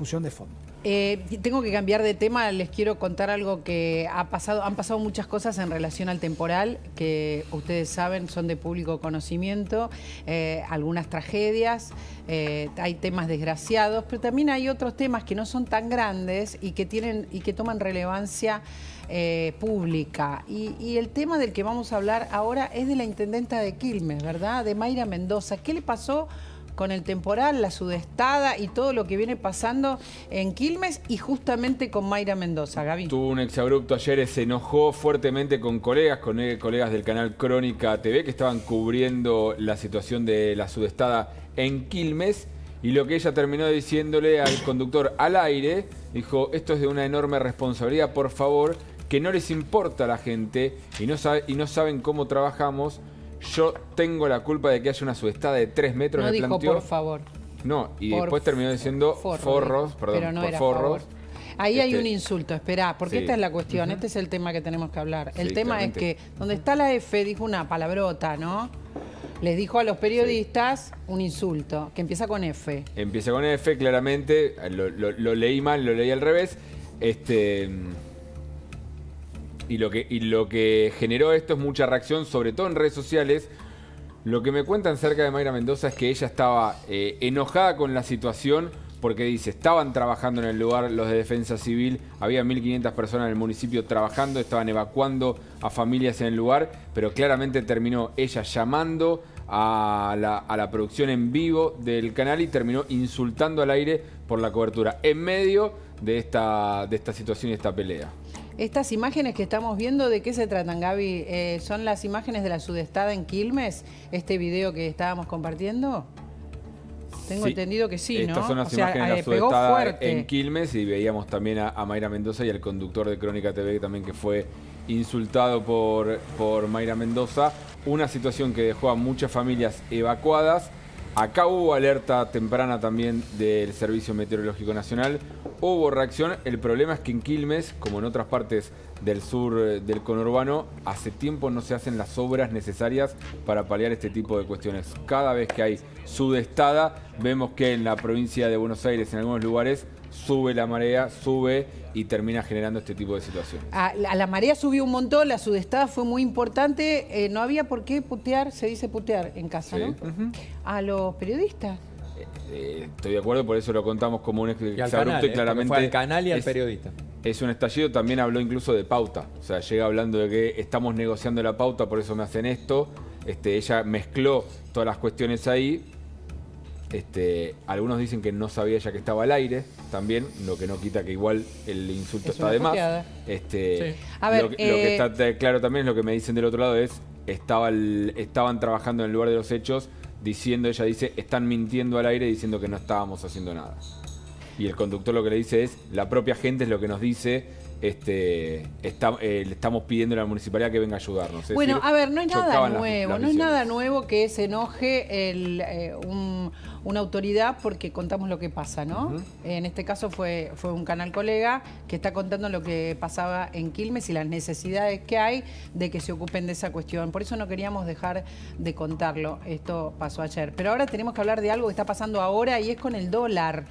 de fondo. Eh, tengo que cambiar de tema, les quiero contar algo que ha pasado, han pasado muchas cosas en relación al temporal, que ustedes saben son de público conocimiento, eh, algunas tragedias, eh, hay temas desgraciados, pero también hay otros temas que no son tan grandes y que tienen y que toman relevancia pública. Y, y el tema del que vamos a hablar ahora es de la intendenta de Quilmes, ¿verdad? De Mayra Mendoza. ¿Qué le pasó? con el temporal, la sudestada y todo lo que viene pasando en Quilmes y justamente con Mayra Mendoza. Gaby. Tuvo un exabrupto ayer, eh, se enojó fuertemente con colegas, con eh, colegas del canal Crónica TV que estaban cubriendo la situación de la sudestada en Quilmes. Y lo que ella terminó diciéndole al conductor al aire, dijo, esto es de una enorme responsabilidad, por favor, que no les importa a la gente y no, y no saben cómo trabajamos, yo tengo la culpa de que haya una subestada de 3 metros. No dijo por favor. No, y después terminó diciendo forros, perdón, forros. Ahí hay este, un insulto, esperá, porque esta es la cuestión, este es el tema que tenemos que hablar. el tema es que donde está la F dijo una palabrota, ¿no? Les dijo a los periodistas un insulto, que empieza con F. Empieza con F, claramente, lo, lo leí mal, lo leí al revés. Este... Y lo, que, generó esto es mucha reacción, sobre todo en redes sociales. Lo que me cuentan cerca de Mayra Mendoza es que ella estaba eh, enojada con la situación porque dice, estaban trabajando en el lugar los de defensa civil, había 1.500 personas en el municipio trabajando, estaban evacuando a familias en el lugar, pero claramente terminó ella llamando a la, producción en vivo del canal y terminó insultando al aire por la cobertura en medio de de esta situación y esta pelea. Estas imágenes que estamos viendo, ¿de qué se tratan, Gaby? Eh, ¿Son las imágenes de la sudestada en Quilmes? ¿Este video que estábamos compartiendo? Tengo entendido que sí, Estas son las imágenes de la eh, sudestada en Quilmes y veíamos también a, Mayra Mendoza y al conductor de Crónica TV también que fue insultado por, por Mayra Mendoza. Una situación que dejó a muchas familias evacuadas Acá hubo alerta temprana también del Servicio Meteorológico Nacional. Hubo reacción. El problema es que en Quilmes, como en otras partes del sur eh, del conurbano, hace tiempo no se hacen las obras necesarias para paliar este tipo de cuestiones. Cada vez que hay sudestada, vemos que en la provincia de Buenos Aires, en algunos lugares, sube la marea, sube y termina generando este tipo de situaciones. A, la, marea subió un montón, la sudestada fue muy importante, eh, no había por qué putear, se dice putear en casa, ¿no? A los periodistas. Eh, eh, estoy de acuerdo, por eso lo contamos como un exabrupto y, claramente. al canal y al periodista. Es un estallido, también habló incluso de pauta. O sea, llega hablando de que estamos negociando la pauta, por eso me hacen esto. Este, ella mezcló todas las cuestiones ahí, este, algunos dicen que no sabía ya que estaba al aire, también, lo que no quita que igual el insulto está de más. lo, que está claro también es lo que me dicen del otro lado es, estaba estaban trabajando en el lugar de los hechos, diciendo, ella dice, están mintiendo al aire diciendo que no estábamos haciendo nada. Y el conductor lo que le dice es, la propia gente es lo que nos dice este, eh, le estamos pidiendo a la municipalidad que venga a ayudarnos. ¿eh? bueno, a ver, no es nada nuevo, no es nada nuevo que se enoje eh, una autoridad porque contamos lo que pasa, ¿no? En este caso fue, fue un canal colega que está contando lo que pasaba en Quilmes y las necesidades que hay de que se ocupen de esa cuestión. Por eso no queríamos dejar de contarlo. Esto pasó ayer. Pero ahora tenemos que hablar de algo que está pasando ahora y es con el dólar.